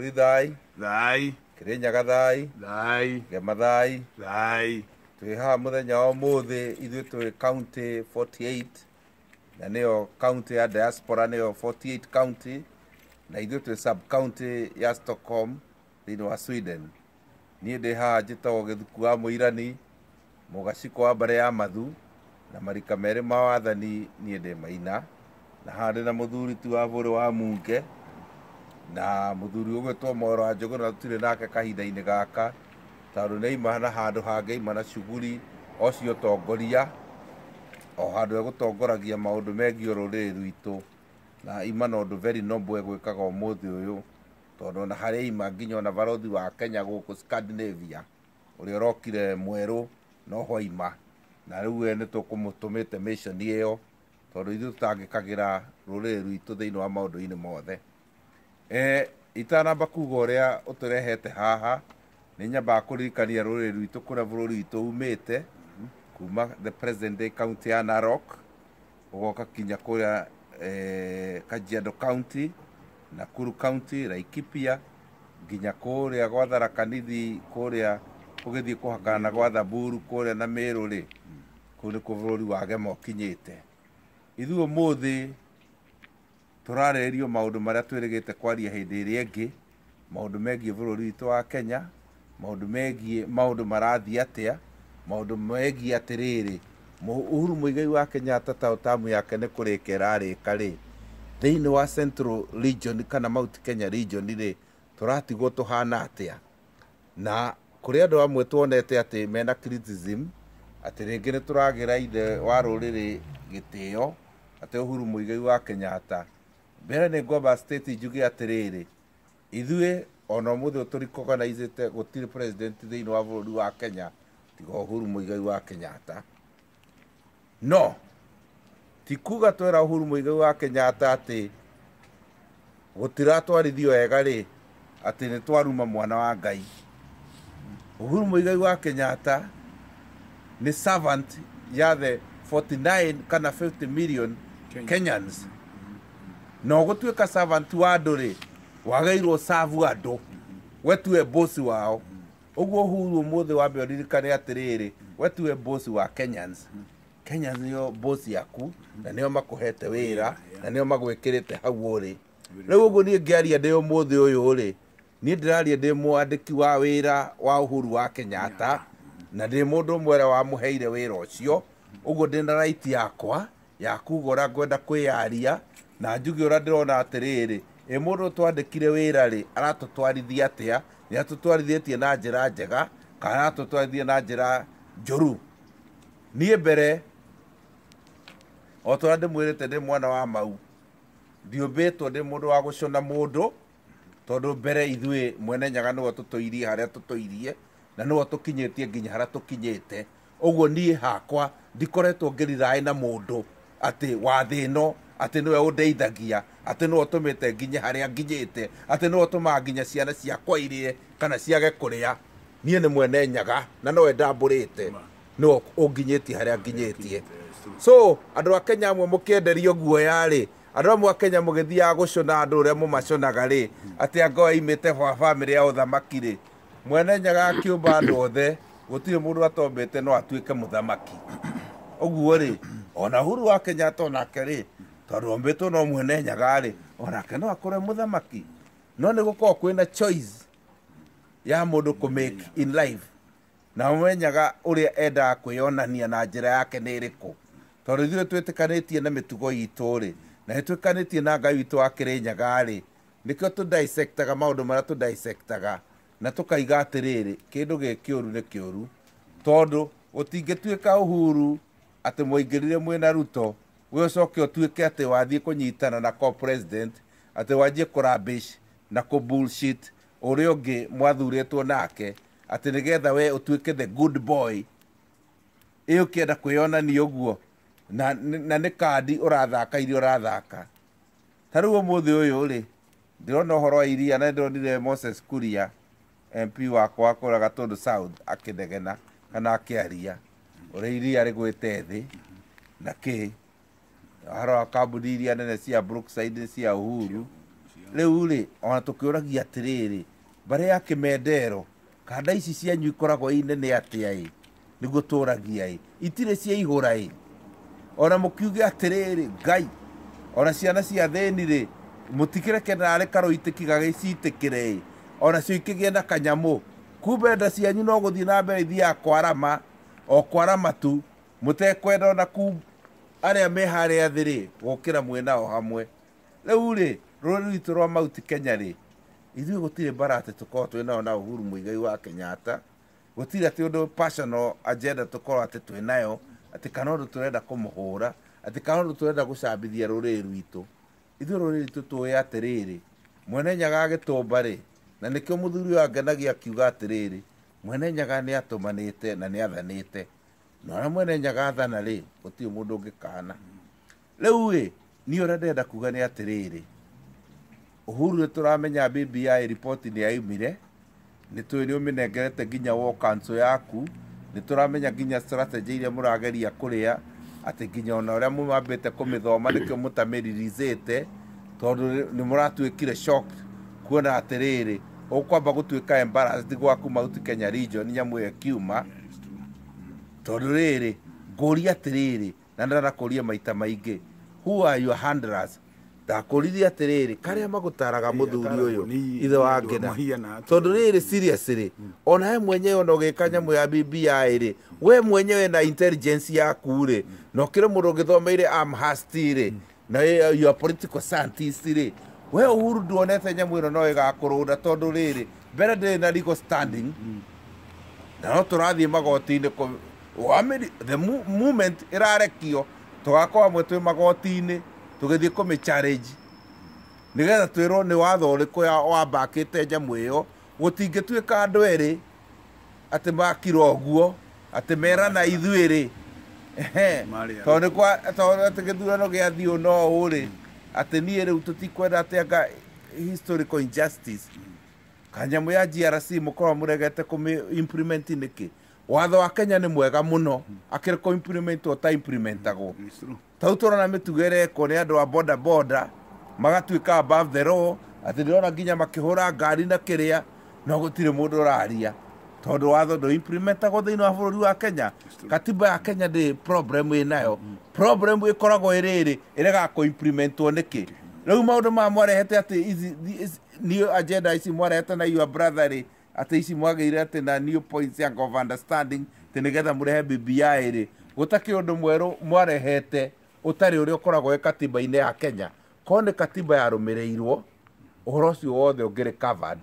bururi thai thai kirinyaga thai thai gema thai thai twä haha må thenya wa må thä ithuä county 48 na nä county ya diaspora nä 48 county na ithuä twä sub county ya stockholm thä wa sweden niä de haha jita gä thuku wa må irani må gacikwo wa mbare ya mathu na marika merä ma wathani niä ndä maina na harä na må thuri tu wa bå wa munge na muthuri ugwitwo mwero wa njuguna tutire nake kahinda ini gaka tondũ nĩ aima na handũ hangĩ aima na cuguri ocio tongoria o handũ egũtongoragia maundu megiĩ rũrĩrĩ rwitũ na ima na ũndũ very noble egwĩkaga ũmũthĩ ũyũ tondũ ona hari ima nginya ona barothi wa kenya gũkũ scandinavia ũrĩa ũrokire mwerũ noho ima na rĩu we nĩ tũkũmũtũmĩte mission ĩyo tondũ ithuĩ tũtangĩkagĩra rũrĩrĩ rwitũ thĩinĩ wa maundu-ini mothe eh, itanamba kuga å rä a å tå rehete haha nä nyambaga kå ririkania rå rä rwitå kå rä a bå rå ri witå umä te kuma the present day county ya narok å goka kinya kå rä a eh, kajiado county nakuru county laikipia nginya kå rä a gwa tharakanithi kå rä a å gä thiä kå hakana na gwa thamburu kå rä a na mä rå rä kå u nä kå bå rå ri wagema å kinyä te ithuä må thä turarerio maundu maria twirigite kwaria hindi iria ingi maundu megie vururi witu wa kenya maundu megie maundu marathi atia maundu megie atiriri uhuru muigai wa kenya tata utamu yake ni kurikira rikari thini wa central region kana mount kenya region ri turatigwo tuhana atia na kuri andu amwe twonete ati mena criticism ati ringi ni turagira ithe wa ruriri gitio ati uhuru muigai wa kenyatta mbere nä ngwamba state njuge atärä ithuä ona må thä å tå te gå tirä thä inä wa bå rå ri wa kenya tiga huru muigai wa kenyatta no tikuga twera huru muigai wa kenyatta atä tiratwarithio wega rä atä nä twaruma mwana wa ngai må muigai wa kenyatta nä servant ya the 49 kana 50 million kenyans, kenyans na ũgũtuĩka servant wa andũ rĩ wagairwo savu andũ we tuwe bosi wao ũguo huru ũmũthĩ wambe ũririkane atĩrĩrĩ we tuwe bosi wa kenyans kenyans nĩo bosi yaku na nĩo makũhete wĩra na nĩo magwĩkĩrĩte hau ũrĩ rĩu ũguo niĩ ngĩaria ndĩ ũmũthĩ ũyũ rĩ niĩ ndĩraria ndĩ mwandĩki wa wĩra wa uhuru wa kenyatta na ndĩ mũndũ mwera wamũheire wĩra ũcio ũguo ndĩ na raiti yakwa ya kuga ũrĩa ngwenda kwĩyaria na njugi ũrĩa ndĩrona atĩrĩrĩ ĩ mũndũ twandĩkire wĩra rĩ aratũtwarithia atĩa nĩ atũtwarithĩtie na njĩra njega kana aratũtwarithia na njĩra njũru niĩ mbere o tũrĩa ndĩmwĩrĩte ndĩ mwana wa mau ndiũmbĩtwo ndĩ mũndũ wa gũcũna mũndũ tondũ mbere ithuĩ mwene nyaga nĩwe tũtũirie harĩa tũtũirie na nĩwe tũkinyĩtie nginya harĩa tũkinyĩte ũguo niĩ hakwa ndikoretwo ngĩriraĩ na mũndũ atĩ wa ĩno atä nä we å ndeithagia atä nä tå mä te nginya harä a nginyä te atä nä tå nginya ciana ciakwa irä kana ciage kå rä a niä nä mwene nyaga na nowe ndambå rä te nä å nginyä tie harä a nginyä tie eh, so andå a kenya amwe må kä enderio guoya-rä andå amwe a kenya må gä thiaga gå cåna andå å rä a må maconaga rä atä angoa imä te hwa bamä rä ya å thamaki rä mwene nyaga akä å mba andå othe gå tirä må ndå atombä te no atuä ke må thamaki å guo rĩ ona huru wa kenya tonake rä tondu ombitwo no mwene nyagarä onake no akore må thamaki no nä gå korwo kwä choice ya må ndå kå make in life na menyaga å rä a endaga kwä onania na njä ra yake nä rä kå tondå ithuä twä tä kanä tie na mä tugo itå rä na nä twä kanä tie na ngai witå akä rä nyagarä nä kä o tå maå ndå marä a tå na tå kaiga atä rä rä kä ndå gä kä å ru nä kä å ru tondå gå tingä tuä ka å huru atä mwaingä rire mwä na ruto we ucoke utuike atä wathiä kå nyitana na co president atä wanjie kå rabish na kå bullshit å rä a å ngä mwathurä nake atä nä getha we å tuä the good boy ä å kä enda kwä onania å guo na nä kandi å rathaka iria å rathaka tarä u å må thä å yå rä ndä rona å horo wa iria na ndä moses kuria mp wakwa wa raga tondå south akä negena kana akä aria å rä iria rä gwä te thä na kä hara kambuni nene cia Brookside cia Uhuru rĩu rĩ ona tũkĩũragia atĩrĩrĩ bare ya kĩmendero kanda ici cianyu ikoragwo ĩ nene atĩa ĩ nĩguo tũragia ĩ itirĩ cia ihũra ĩ ona mũkiuge atĩrĩrĩ ngai ona ciana cia thĩni rĩ mũtikĩreke narĩ karũ itĩkiga gĩcitĩkĩre ona onacio ikĩgĩe na kanyamũ kumbe nda cianyu no gũthiĩ na mbere ithiaga kwarama o kwarama tu mũtekwenda ona arä a me harä a thä rä gå ra mwena o hamwe rä u rä rå rä ritå rwa mauti kenya rä ithuä gå tirä mbarate tå korwo twä nao na å huru må igai wa kenyatta gå tirä atä å ndå passional agenda tå korwo atä twä nayo atä kana å ndå tå renda kå må hå ra atä kana å ndå tå renda gå cambithia rå rä rwitå ithuä rå rä rwitå tå ä atä rä rä mwene nyaga gä tå mba rä na nä kä o må thuri å angenagia akiuga atä rä rä mwene nyaga nä atå manä te na nä athanä te no aria mwene nyagathana rä gũtirĩ mũndũ ũngĩ kana rĩu rĩ niĩ ũrĩa ndenda kuga nĩ atĩrĩrĩ uhuru nä tå ramenya bbi ripoti nä yaimire nä tå nä å mä nengerete nginya wokanco yaku nä tå ramenya nginya strategy iria må rageria kå rä a atä nginya ona å rä a må mambä te kå mä thoma nä kä må tamä ririzä te tondå nä må ratuä kire kuona atä rä rä å kwamba gå tuä ka gwaku mahuti kenya region nyamå ä kiuma tondå rä rä ngå ria atä rä rä na ndarakå ria maita maingä who are your handlers ndakåririe atä rä rä karä a magå taraga må thuri å yå ithe wa ngena tondå rä rä ona we mwenyewe ona å gä ka nyamå ya bbi rä we mwenyewe na intelligence yaku rä hmm. na å kä rä må ndå å gä thomeire rä hmm. na uh, your political scientist rä we å huru nduonete nyamå ä no no ä gakå rå nda tondå rä rä mbere ndä na legal standing hmm. na no tå rathiä magoti-inä the movement irarekio tugakorwo amwe twä magoti-inä tå gä thiä kå mä nä getha twä rwo nä watho å rä kå wambakä te nyamå ä yo gå tingä tuä ka andå atä makira å guo atä merana ithuä rä tondå atä gä thurano gä athiä å no å rä atä niä rä u tå tikwenda atä anga historical injustice kanyamå ya grc må korwo må regete kå nä kä watho wa kenya nä mwega må no akä rä ta implementagwo mm, tau tå rona mä tugo ĩrekwo nä andå a boda boda magatuä ka above the law atä ndä rona nginya makä hå ra ngari na kä rä a no gå tirä må ndå å raria tondå watho ndå implementagwo thä inä wa bå rå ri wa kenya katiba ya kenya ndä problem ä nayo mm. problem ä koragwo ä rä rä ä regakå implementwo nä kä rä u maå ndå maya mwarehete atä nä agenda ici mwarehete na your brother rä atä ici mwagä ire na new points ya of understanding tä nä getha må rehe bbi rä gå takä å ndå mwerå mwarehete å tarä å rä a å koragwo katiba-inä ya kenya korwo nä katiba yarå mä rä irwo å horo å cio wothe å ngä rä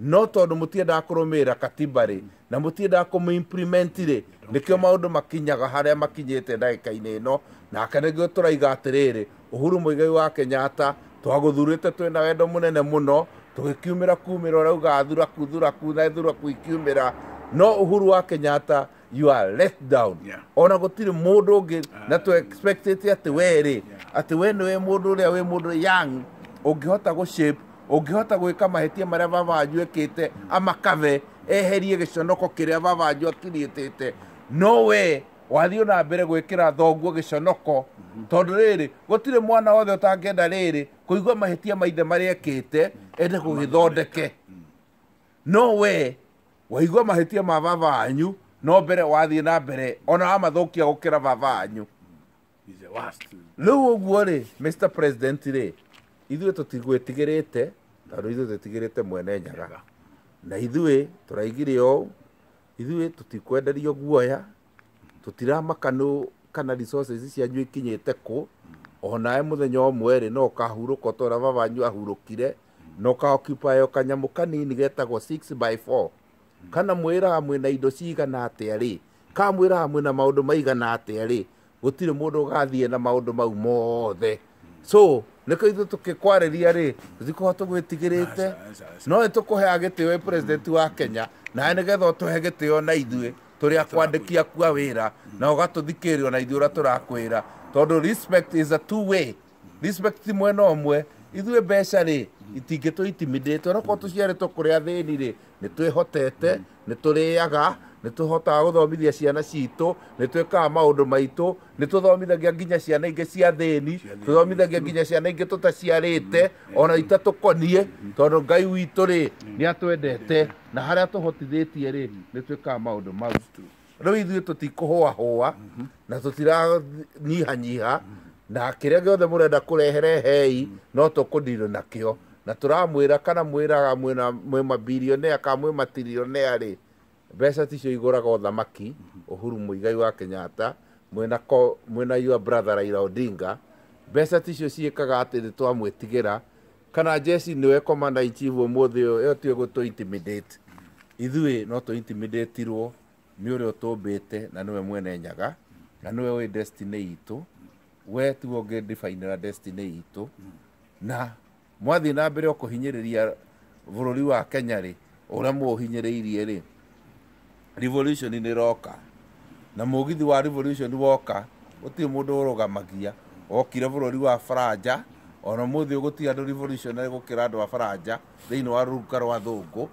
no tondå må tiendaga kå rå mä ra katiba rä na må tiendaga kå mä rä nä kä o maå ndå makinyaga harä a makinyä te ndagä no nake nä gä tå raiga atä rä rä å huru må igai wa kenyatta twagå thurä te twä na wendo må nene må no tugikiumira kumira uga thuraku kuthura na thuraku kuikiumira no uhuru wa kenyata you are let down yeah. ona gutire mundu ungi uh, ah. na tu expectete ati we ri ati we niwe mundu uria we mundu young ungihota go shape ungihota gwika mahitia maria ajue ekite amakave eherie giconoko kiria ajue akiritite no we wathiä na mbere gwä kä ra thoguo gä conoko tondå rä rä gå tirä mwana wothe å tangenda rä rä kå tia maithe marä ekä te ende kå gä thondeke no we waigua mahä tia ma baba anyu no mbere wathiä na mbere ona wamathå kia gå kä ra baba anyu rä u å guo rä mr president rä ithuä tå tigwä tigä rä te tondå ithuä tå tigä rä te mwene nyaga na ithuä tå raigire å ithuä tå tikwenderio guoya tutiramaka nũ kana resources cianyu ikinyĩte kũ onawe mũthenya ũmwe rĩ no ũkahurũka ũtora babanyu ahurũkire na ũkaokipayo kanyamũ kanini getagwo 6 by 4 kana mwira amwe na indo cigana atĩa rĩ kana mwĩraga mwĩna maũndũ maigana ate rĩ gutire mundu gathie na maũndũ mau mothe so nĩkĩo ithuĩ tũkĩkwarĩria rĩ tũtikorwo tũgwĩtigĩrĩte no nĩ tũkũheaga gĩtĩo president wa kenya nawe nĩgetha ũtũhe gĩtĩo na ithuĩ tå rä a kwandä kia a wä ra na å gatå thikä rä na ithuä å rä a tå rakwä ra tondå ti mwena å mwe ithuä mbeca rä itingä tå itimidä two nokorwo tå ciarä two kå rä a thä ni rä nä twä hotete mm. nä tå rä aga nä tå hotaga gå thomithia ciana citå nä twäkaga maå ndå maitå nä tå thomithagia nginya ciana ingä cia thäni tå thomithagia nginya ciana ingä tå taciarä te mm-hmm. ona itatå konie mm-hmm. tondå ngai witå rä mm-hmm. nä atwendete na harä a tå hotithä tie rä nä twäkaga maå ndå mau rä u ithuä tå tikå hå ahå na tå tiranyihanyiha na kä rä a gä othe må renda kå rehere hei no tå kå ndirå nakä o na tå ramwä ra kana mwä raga mwä mabilionea kana mwä matirionea rä mbeca ticio igåraga thamaki mhm. uhuru muigai wa kenyata mwena ko mwena your brother raila odinga mbeca ticio ciĩkaga atä nä twamwätigä kana jesi nä we komanda inchivu umuthi å yo tiwe gå tå intimidate ithuä no tå intimidate irwo nä å rä a na nä mwene nyaga na nä we wä destiny itå we tiguo ngä dibainä destiny itå na mwathiä na mbere å kå hinyä rä ria wa kenya rä å rä a må hinyä revolution nä roka na mugithi wa revolution woka gutirä må ndå å rå okire bå rå wa baranja ona må thä å gå tiga andå gå kä ra andå a baranja thä inä wa ruka rwa thå ngå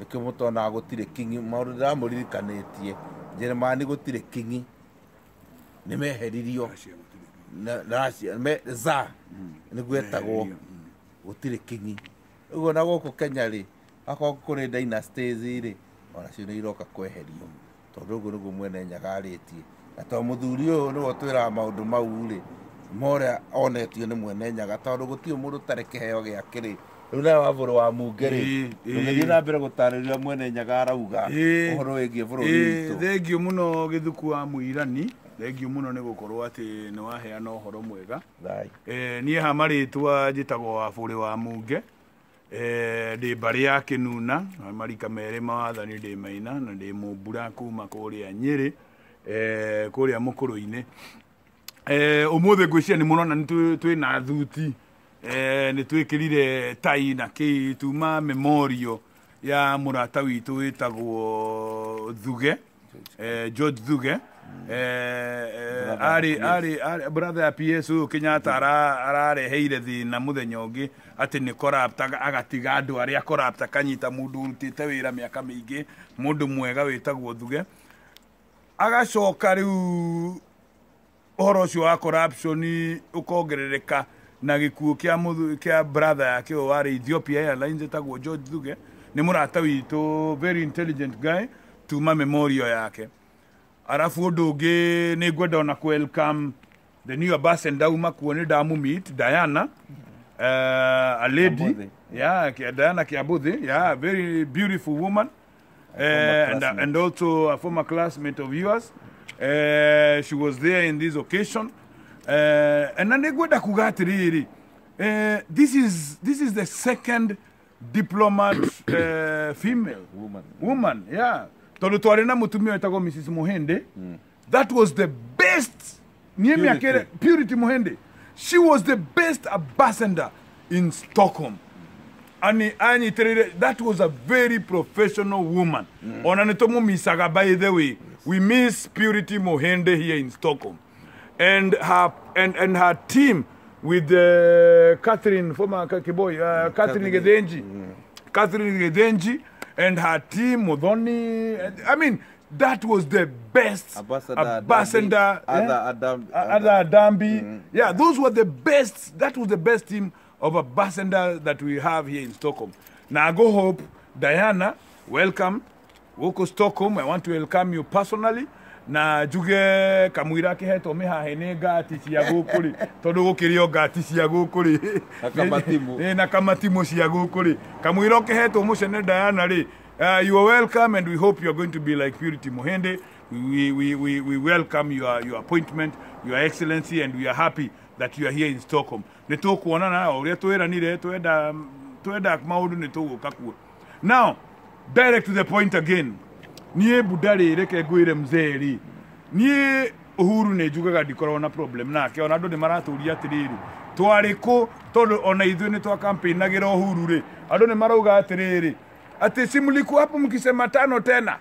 nä kä må tonaga gå tirä kingi maå ndå ndä ramå ririkanä tie njeremani gå tirä kingi nä hmm. meheririo za nä hmm. gwetagwo gå tirä kingi å guo na gå kå kenya rä akorwo kå rä rä ona cio nä iroka kweherio tondå å guo nä guo mwene nyagarä tie na to må thuri å yå nä we twä raga maå ndå mau rä more onetio nä mwene nyaga tondå gå tiå må ndå tarä kä heo gä ake rä rä u nawe wa bå rå wa munge rä tågäthiä na mbere gå tarä rä mwene nyaga arauga å horo wä giä bå rå ri thengiå må no gä thuku wa mũirani thengiå må no nä gå korwo atä nä waheana å horo mwega niä ha marä twa njä tagwo wa rä wa munge Eh, ndä mbarä ya kä nuna marika merä mawathani ndä maina na ndä må mbura kuma kå rä a nyä rä eh, kå rä a må kå rå-inä å eh, må thä ngwä cia nä må rona twä na thuti nä twä kä rire tai na kä tuma memorio ya må rata witå wä tagwo thuge e, george thuge Eh, eh, brother ya PS uyu Kenyatta arareheire thina muthenya ungi ati ni corrupt agatiga andu aria corrupt akanyita mundu urutite wira miaka mingi mundu mwega witagwo Thuge agacoka riu uhoro ucio wa corruption ukongerereka na gikuo kia kia brother yake uyu wari Ethiopia Airlines etagwo George Thuge ni murata witu very intelligent guy tuma memorio yake arafu undu ungi ni ngwenda ona welcome the new ambassador uma kuo ni ndamumeet diana uh, a lady yeah, diana kiabuthi yeah, very beautiful woman uh, and, uh, and also a former classmate of yours uh, she was there in this occasion uh, and nä ngwenda kuga atä rä this is, this is the second diplomat uh, female woman, woman yeah tondå twarä na mutumia wetagwo mrs muhende mm. that was the best nie miaka ile purity muhende she was the best ambassador in stockholm ani anyitirire that was a very professional woman mm. ona nitumumisaga by the way we miss purity mohende here in stockholm and her and, and her team with uh, catherine former kiboy uh, catherine gedenji mm. catherine gedenji hmm and her team Modoni. I mean, that was the best Abasenda, Adambi, eh? Adambi. Mm-hmm. Yeah, those were the best. That was the best team of Abasenda that we have here in Stockholm. Now I go hope Diana, welcome. Woko Stockholm, I want to welcome you personally na njuge kamwira akihetwo mihahe ni ngati cia guku ri tondu gukirio ngati cia guku ri na kamatimu cia guku ri kamwira ukihetwo mucene diana ri uh, you are welcome and we hope you are going to be like purity muhende we, we, we, we welcome your, your appointment your excellency and we are happy that you are here in stockholm nä tå kuona na å rä a twä ranire twenda maå ndå nä tå gå ka kuo now direct to the point again niä mbunda rä reke ngwä re mzeri niä uhuru nä njugaga ndikoragwo na problem nake ona andå nä maratå ria atä rä rä twarä kå tondå ona ithuä nä twakampeinagä ra uhuru rä andå nä marauga atä rä rä atä simliku hapo mkisema tano tena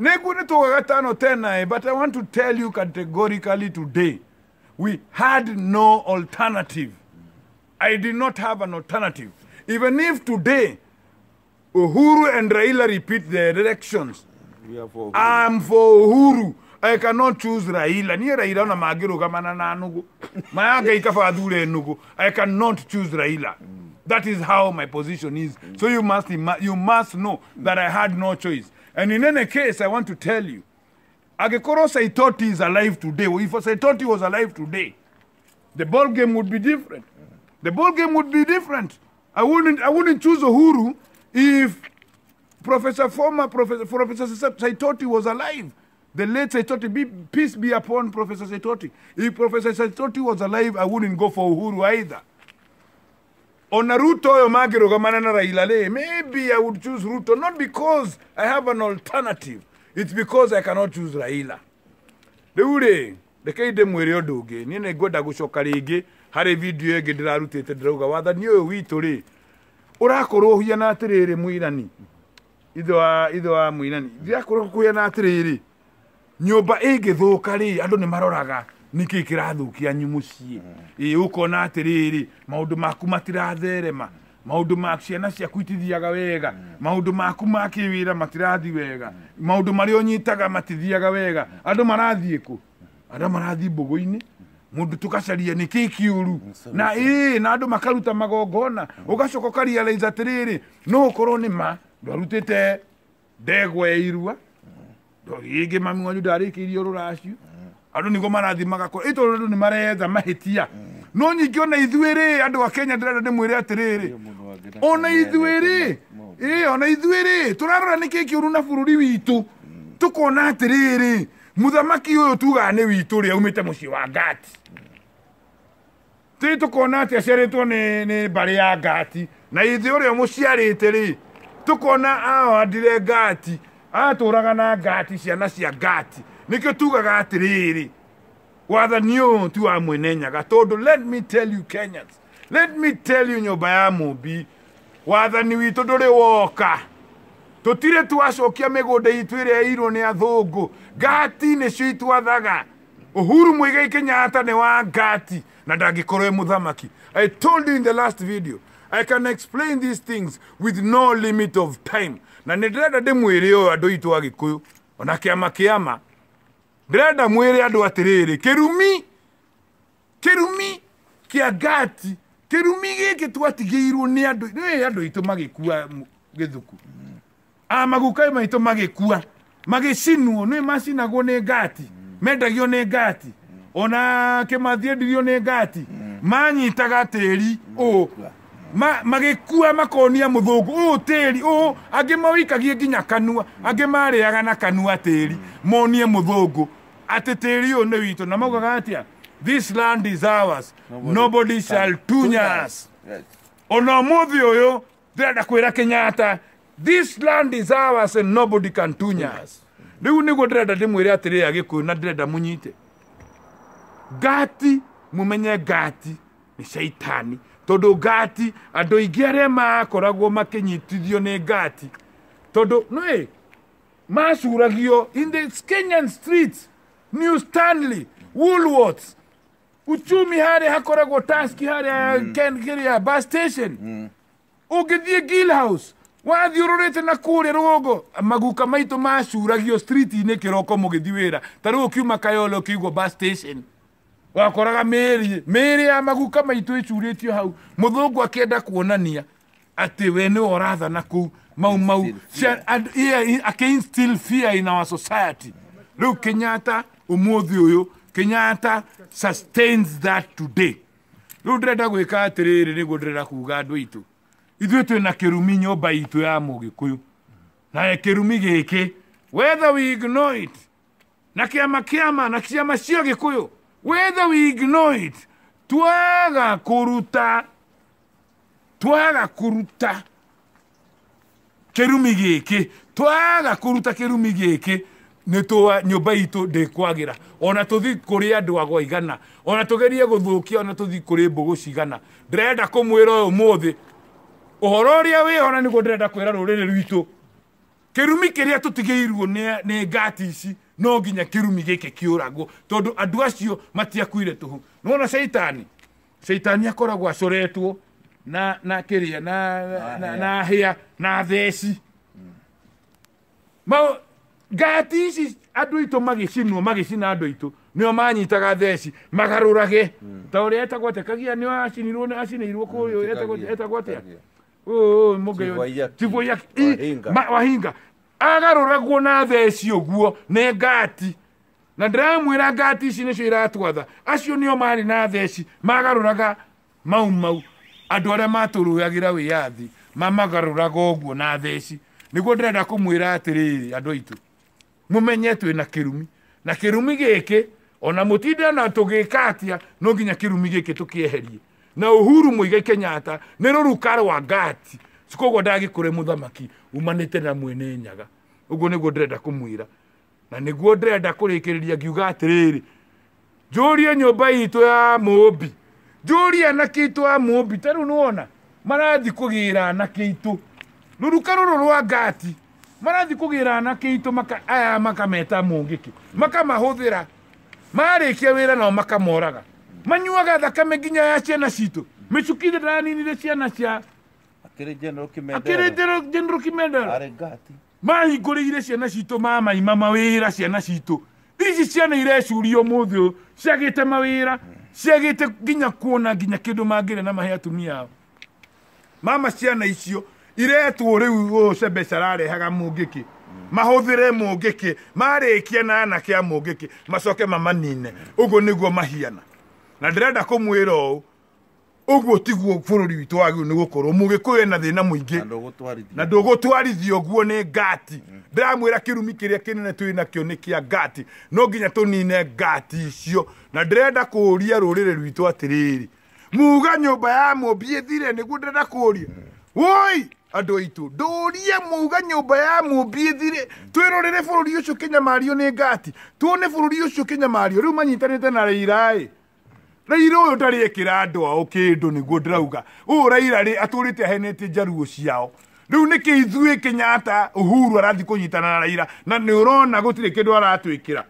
nĩguo nĩ tũgaga tano tena eh, but i want to tell you categorically today we had no alternative i did not have an alternative even if today uhuru and raila repeat their elections am for Uhuru. I cannot choose Raila. Niye Raila ona mangirugamana na nugu. Mayake ikafa athure nugu. I cannot choose Raila. That is how my position is. So you must you must know that I had no choice. And in any case, I want to tell you, Agekoro Saitoti is alive today. If Saitoti was alive today, the ball game would be different. The ball game would be different. I wouldn't I wouldn't choose Uhuru if Professor former Professor, Professor Saitoti was alive. The late Saitoti, be, peace be upon Professor Saitoti. If Professor Saitoti was alive, I wouldn't go for Uhuru either. On a Ruto maybe I would choose Ruto, not because I have an alternative. It's because I cannot choose Raila. Riure, reke inde mwire undu ungi, niĩ nĩ ngwenda gũcoka rĩngĩ harĩ video ĩngĩ ndĩrarutĩte ndĩrauga wathani ũyũ witũ rĩ, ũrakorwo ũhiana atĩrĩrĩ mũirani ithe wa ithe wa muinani ndirakorwo kukuhia na atiriri nyoba ingithuka ri andu ni maroraga niki kirathukia nyu mucii ii mm. ukona atiriri maundu maku matiratherema maundu maku ciana ciaku itithiaga wega mm. maundu maku ma kiwira matirathi wega mm. maundu maria unyitaga matithiaga wega andu marathiĩ ku andu marathiĩ mbugu-inĩ mundu tukacaria niki kiuru na ii na andu makaruta magongona ugacoka ũkaria raiza atiriri no ukorwo nĩ ma ndarutite degwe ya irua rĩngĩ mami wanyu ndarĩkĩ irio rũracio andå nĩguo marathimaga ä tondå andå nä mareetha mahätia no nyingä ona ithuä rä andå kenya ndärenda ndä mwä re atä rä rä ona ithuä rä ä ona ithuä rä tå rarora nä kä kä å ru na bå rå ri witå tå kona atä rä rä mũthamaki å yå tugaga nä witå rä aumä te må ciä wa ngati tä tå kona atä aciarä two nä mbarä ya ngati na ithuä å rä a må ciarä tukona ao andire ngati atũraga na ngati ciana cia ngati nĩkĩo tugaga atĩrĩrĩ wathani ũyũ tu wa mwene nyaga tondũ let me tell you kenyans let me tell you nyũmba ya mũmbi wathani witũ ndũrĩ woka tũtirĩ twacokia mĩgũnda itũ irwo yairwo nĩ athũngũ ngati cio itwathaga uhuru mũigai kenyatta nĩ wa ngati na ndangĩkorwo e mũthamaki i told you in the last video I can explain these things with no limit of time. Na de ndimwire uyu andu itu a gikuyu ona kiama kiama ndirenda mwire andu atiriri Kerumi. kirumi kia gati kirumi giki twatigiirwo ni andu ni andu itu magikua githuku amagukai ah, maitu magikua magicinwo Nye macinagwo ni gati mendagio ni gati ona kimathi endirio ni gati Manyi mm. tĩri mm. Oh ma magikua makonia muthungu u tiri u angĩ mawĩikagie nginya kanua angĩ marĩaga na kanua tiri monie muthungu ati tiri u ni witũ na maugaga atia this land is ours nobody, nobody shall tunya us ona muthi ũyũ ndĩrenda kwira kinyata this land is ours and nobody can tunya mm. us rĩu nĩguo ndĩrenda ndĩmwĩre atĩrĩ agĩkũyũ na ndĩrenda munyite gati mumenye gati ni shaitani tondå ngati andå aingä arä a makä nyitithio nä ngati tondå nä macuragio in the kenyan streets new stanley woolworths uchumi harä hakoragwo task harä mm. kä rä a bus station å ngä thiä rä te na rä rugongo maguka maitå macuragio inä kä roko må gä thi wä ra tarä u å kiuma kayole å kä igwo wakoraga mĩĩri mĩĩrĩ ya maguka maitũ ĩcurĩtio hau mũthũngũ akĩenda kuonania atĩ we nĩwe ũrathana kũu mau mau akĩinstil fear in our society rĩu kenyatta ũmũthĩ ũyũ kenyatta sustains that today rĩu ndĩrenda gwĩka atĩrĩrĩ nĩguo ndĩrenda kuga andũ aitũ ithuĩ twĩ na kĩrumi nyũmba itũ ya mũgĩkũyũ na kĩrumi gĩkĩ whether we ignore it na kĩama kĩama na ciama cia gĩkũyũ whether we ignore it twaga kuruta twaga kuruta kirumi giki twaga kuruta kirumi giki nä mba itå ndä kwagä ra ona tå thi kå rä andå agwa igana ona tå gerie gå thå kia ona tå thi kå rä mbå gå cigana ndärenda kå mwä ra å yå må thä å horo å rä a wä hona nä guo ndärenda kwä ra rå rä rä rwitå kä rumi kä rä a tå tigä irwo nä ngati ici no nginya kirumi giki kiuragwo tondu andu acio matiakuire tuhu nona seitani seitani akoragwo acoretwo na na kiria na na, na hia na theci mau ngati ici andå aitå magäcinwo magicina andå aitå nä o manyitaga theci magarå hmm. ta å rä a etagwo atä kagia nä o acinirwo acinäirwo kå yå etagwo atä a å wahinga, ngä wahinga agaruragwo na theci guo ne ngati na ndiramwĩra ngati ici nĩcio iratwatha acio nĩo marĩ na theci magarũraga mau mau andũ arĩa matũrũyagĩra wĩyathi mamagarũraga ũguo na theci nĩguo ndĩrenda kũmwĩra atĩrĩrĩ andũ aitũ mũmenye twĩ na kirumi na kirumi gĩkĩ ona na tũgĩka atia no nginya kirumi gĩkĩ tũkĩeherie na uhuru mũigai kenyata nĩ rũruka rwa ngati koguo ndagikure muthamaki umanite na mwene nyaga uguo niguo ndirenda kumwira na niguo ndirenda kurikiriria ngiuga atiriri njurie nyumba itu ya mumbi njurie anake itu ya mumbi ta riu niwona marathi kugira anake itu ruruka ruru rwa ngati marathi kugira anake itu maka aya makameta mungiki makamahuthira marikia wira nao makamoraga manyuaga thakame nginya ya ciana citu micukithirananinire ciana cia akĩrĩ general kimendera mahingũrĩire ciana citå mamaima ra ciana citå ici ciana irecuria ũmũthĩ ũyũ ciagĩte mawĩra ciagĩte nginya kuona nginya kĩndũ mangĩrĩa na mahe atumia ao mama ciana icio iretwo rĩu ũũ cembe cararehaga mũngĩkĩ mahũthĩre mũngĩkĩ marĩkia na anake a kä macoke mamanine nä guo mahiana na ndĩrenda kũmwĩra å uguo tiguo bururi witu wagä nä gå må gä thä na må ingä na ndå gå twarithio guo nä ngati mm. ndäramwä ra kä rumi kä rä a nene twä nakä o no nginya tå nine ngati na ndärenda kå ria rå rä rä muga nyå ya måmbi ä thire nä guo mm. woi andå aitå ndå muga nyå ya måmbi ä thire twä rå rä rä bå rå ri å cio kä nyamario nä na rä raira å yå ndarä kä ra andå ao kä ndå nä guo ndä rauga å yå raira rä atå ahenetie njaruo ciao rä niki nä kinyata uhuru arathi kunyitana na raira na ni urona rona kindu tirä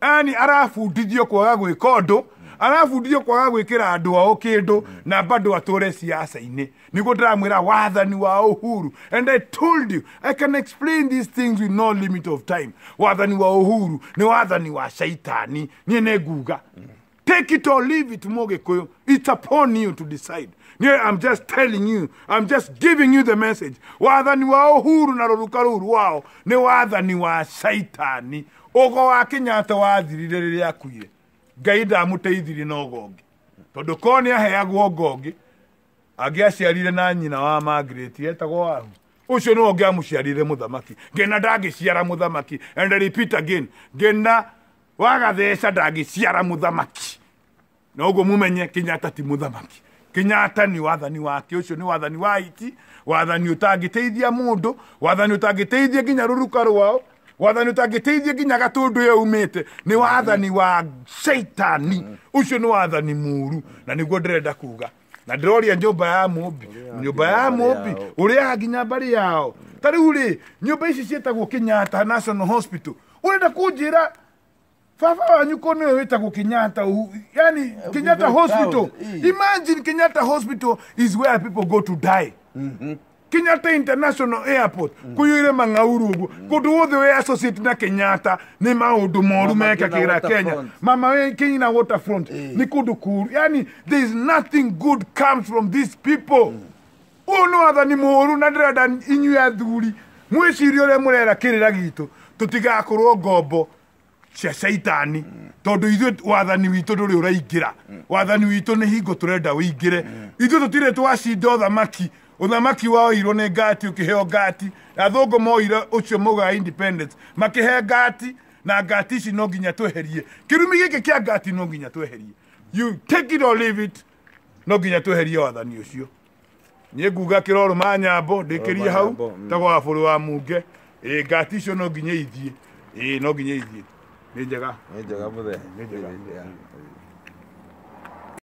ani arabundithio kwaga gwä ka ndå arabundithio kwaga gwä kä ra andå ao kä na bado ature siasa ciaca-inä nä guo ndäramwä ra wathani wa uhuru and i told you i can explain these things with no limit of time wathani wa uhuru nä wathani wa shaitani niä ne nguga mm -hmm. Take it or leave it, Mogekoyo. It's upon you to decide. Niwe, I'm just telling you. I'm just giving you the message. Wathani wao huru na rũruka rũu rwao nĩ wathani wa caitani. Ũgo wa Kenyatta wathirire rĩrĩa akuire. Ngai ndamũteithirie na ũgongi. Tondũ korwo nĩ aheagwo ngongi, angĩaciarire na nyina wa Margaret etagwo wahu ucio nä wongä amå muthamaki ngena ndangä ciara muthamaki and I repeat again ngena wagatheca ndangä ciara muthamaki na ũguo mumenye kenyatta ti mũthamaki kenyatta nĩ wathani wake ũcio nĩ wathani wa iti wathani ũtangĩteithia mũndũ wathani ũtangĩteithia nginya rũruka rwao wathani ũtangĩteithia nginya gatũndũ yo umĩte nĩ wathani wa shaitani ũcio nĩ wathani mũũru na nĩguo ndĩrenda kuga na ndĩroria nyũmba ya mũmbi nyũmba ya mũmbi ũrĩaga nginya mbarĩ yao tarĩu rĩ nyũmba ici ciĩtagwo kenyatta national hospital ũrenda kũnjĩra Fafa wanyuko niwe wetagu Kenyatta yani eh, Kenyatta hospital imagine Kenyatta hospital is where people go to die mm -hmm. Kenyatta International Airport mm. hmm kuyire mang'auru uguo mm. kundu wothe we associate na Kenyatta ni maundu moru mekagira Kenya mama we Kenya na waterfront eh. ni kundu kuru yani there is nothing good comes from these people mm. uno wathani muru na ndirenda inyue athuri mwicirie uria murera kirira gitu tutigakorwo ngombo cia caitani tondå ithuä wathani witå ndå rä å raingä wathani witå nä hingo tå renda wä ingä re ithuä tå tirä twacinda å thamaki å thamaki woirwo nä ngati å kä heo ngati athångå moire å cio mauga makä he ngati na ngati ici no nginya tweherie kä rumi gä kä kä a ngati no nginya tweherie you take it or leave it no nginya tweherie wathani å cio niä nguga kä rorå ma ndä kä rie hau tagwa wa bå rä wa munge ä ngati icio no nginya ithiä ä no nginya ithiä 没这个，没这个不对，没这个。